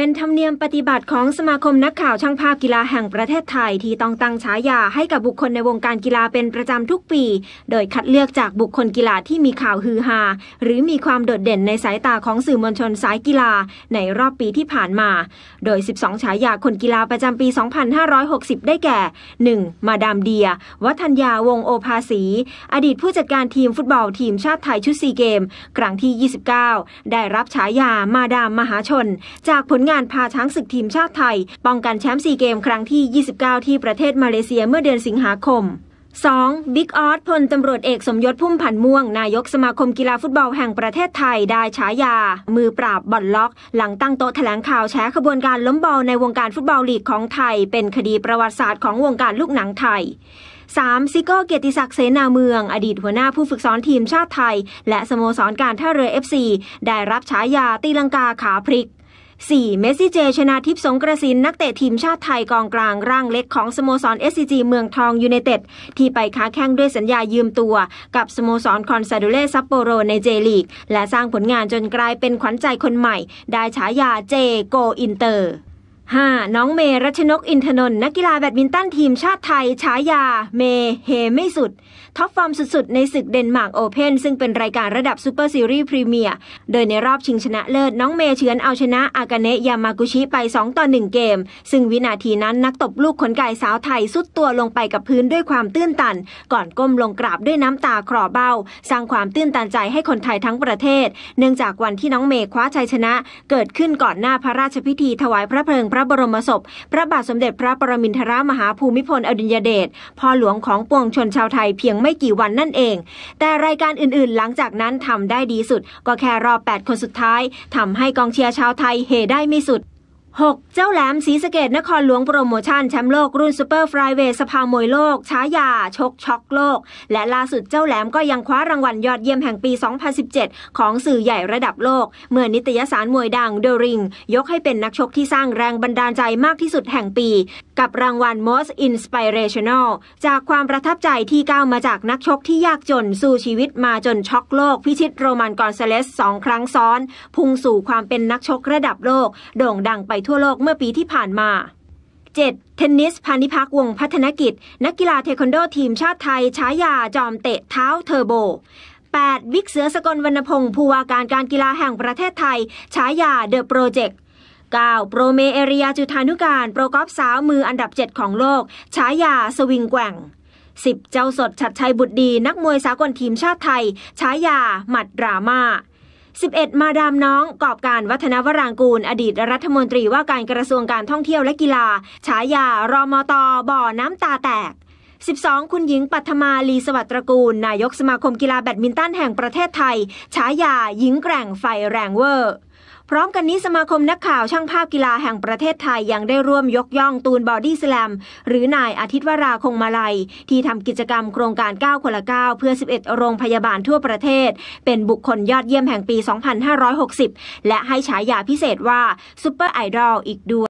เป็นธรรมเนียมปฏิบัติของสมาคมนักข่าวช่างภาพกีฬาแห่งประเทศไทยที่ต้องตั้งฉายาให้กับบุคคลในวงการกีฬาเป็นประจำทุกปี โดยคัดเลือกจากบุคคลกีฬาที่มีข่าวฮือฮาหรือมีความโดดเด่นในสายตาของสื่อมวลชนสายกีฬาในรอบปีที่ผ่านมา โดย 12 ฉายาคนกีฬาประจำปี 2560 ได้แก่ 1. มาดามเดียวัฒนยาวงโอภาสีอดีตผู้จัดการทีมฟุตบอลทีมชาติไทยชุดซีเกมครั้งที่ 29 ได้รับฉายา มาดามมหาชน จากผลงานพาช้างศึกทีมชาติไทยป้องกันแชมป์ซีเกมครั้งที่ 29 ที่ประเทศมาเลเซียเมื่อเดือนสิงหาคม 2. บิ๊กออสพลตำรวจเอกสมยศพุ่มผันม่วงนายกสมาคมกีฬาฟุตบอลแห่งประเทศไทย ได้ฉายา มือปราบบ่อนล็อก หลังตั้งโต๊ะแถลงข่าวแชร์ขบวนการล้มบอลในวงการฟุตบอลลีกของไทย เป็นคดีประวัติศาสตร์ของวงการลูกหนังไทย 3. ซิโก้เกียรติศักดิ์เสนาเมือง อดีตหัวหน้าผู้ฝึกสอนทีมชาติไทยและสโมสรการท่าเรือ f ีได้รับฉายาตีลังกาขาพริก 4. เมสซี่เจชนาทิพสงกระสินนักเตะทีมชาติไทยกองกลางร่างเล็กของสโมสรเอีจีเมืองทองยูเนเต็ดที่ไปค้าแข่งด้วยสัญญายืมตัวกับสโมสรคอนซาโดเลซัปโปโรในเจลีกและสร้างผลงานจนกลายเป็นขวัญใจคนใหม่ ได้ฉายาเจโกอินเตอร์ 5. น้องเมรัชนกอินทนนท์นักกีฬาแบดมินตันทีมชาติไทยฉายา เมเฮไม่สุด ท็อปฟอร์มสุด ๆ ในศึกเดนมาร์กโอเพน ซึ่งเป็นรายการระดับซูเปอร์ซีรีส์พรีเมียร์โดยในรอบชิงชนะเลิศ น้องเมเฉือนเอาชนะอากาเนะยามากุชิไป 2 ต่อ 1 เกม ซึ่งวินาทีนั้นนักตบลูกขนไก่สาวไทยสุดตัวลงไปกับพื้นด้วยความตื้นตัน ก่อนก้มลงกราบด้วยน้ำตาคลอเบ้า สร้างความตื้นตันใจให้คนไทยทั้งประเทศ เนื่องจากวันที่น้องเมคว้าชัยชนะ เกิดขึ้นก่อนหน้าพระราชพิธีถวายพระเพลิงพระระบรมศพพระบาทสมเด็จพระปรมินทรมหาภูมิพลอดุลยเดชพ่อหลวงของปวงชนชาวไทยเพียงไม่กี่วันนั่นเอง แต่รายการอื่นๆหลังจากนั้นทำได้ดีสุด ก็แค่รอบ 8 คนสุดท้ายทำให้กองเชียร์ชาวไทยเฮได้ไม่สุด6เจ้าแหลมสีสเกตนครหลวงโปรโมชั่นแชมป์โลกรุ่นซูเปอร์ฟรายเวสภามวยโลกช้ายาชกช็อกโลก และล่าสุดเจ้าแหลมก็ยังคว้ารางวัลยอดเยี่ยมแห่งปี 2017 ของสื่อใหญ่ระดับโลก เมื่อนิตยสารมวยดังเดอริง ยกให้เป็นนักชกที่สร้างแรงบันดาลใจมากที่สุดแห่งปีกับรางวัล Most Inspirational จากความประทับใจที่ก้าวมาจากนักชกที่ยากจนสู้ชีวิตมาจนช็อกโลกพิชิตโรมันกอนซเลสสองครั้งซ้อน พุ่งสู่ความเป็นนักชกระดับโลก โด่งดังไปทั่วโลกเมื่อปีที่ผ่านมา 7. เทนนิส พานิพักวงพัฒนกิจ นักกีฬาเทควันโดทีมชาติไทยฉายาจอมเตะเท้าเทอร์โบ 8. บิ๊กเสือสกลวรรณพงศ์ผู้ว่าการการกีฬาแห่งประเทศไทยฉายาเดอะโปรเจกต์9โปรเมเอริยาจุธานุการโปรกอลฟสาวมืออันดับ 7 ของโลกฉายาสวิงแกว่ง 10 เจ้าสดชัดชัยบุตรดี นักมวยสากลทีมชาติไทยฉายาหมัดดรามา11 มาดามน้อง กอบการวัฒนวรางกูล อดีตรัฐมนตรีว่าการกระทรวงการท่องเที่ยวและกีฬาฉายารอมตอบ่อน้ำตาแตก 12 คุณหญิงปัทมาลีสวัสดิ์ตระกูล นายกสมาคมกีฬาแบดมินตันแห่งประเทศไทยฉายาหญิงแกร่งไฟแรงเวอร์พร้อมกันนี้สมาคมนักข่าวช่างภาพกีฬาแห่งประเทศไทยยังได้ร่วมยกย่องตูนบอดี้สแลม หรือนายอาทิตย์วราคงมาลัย ที่ทำกิจกรรมโครงการ 9 คนละ 9 เพื่อ 11 โรงพยาบาลทั่วประเทศ เป็นบุคคลยอดเยี่ยมแห่งปี 2560 และให้ฉายาพิเศษว่าซูเปอร์ไอดอลอีกด้วย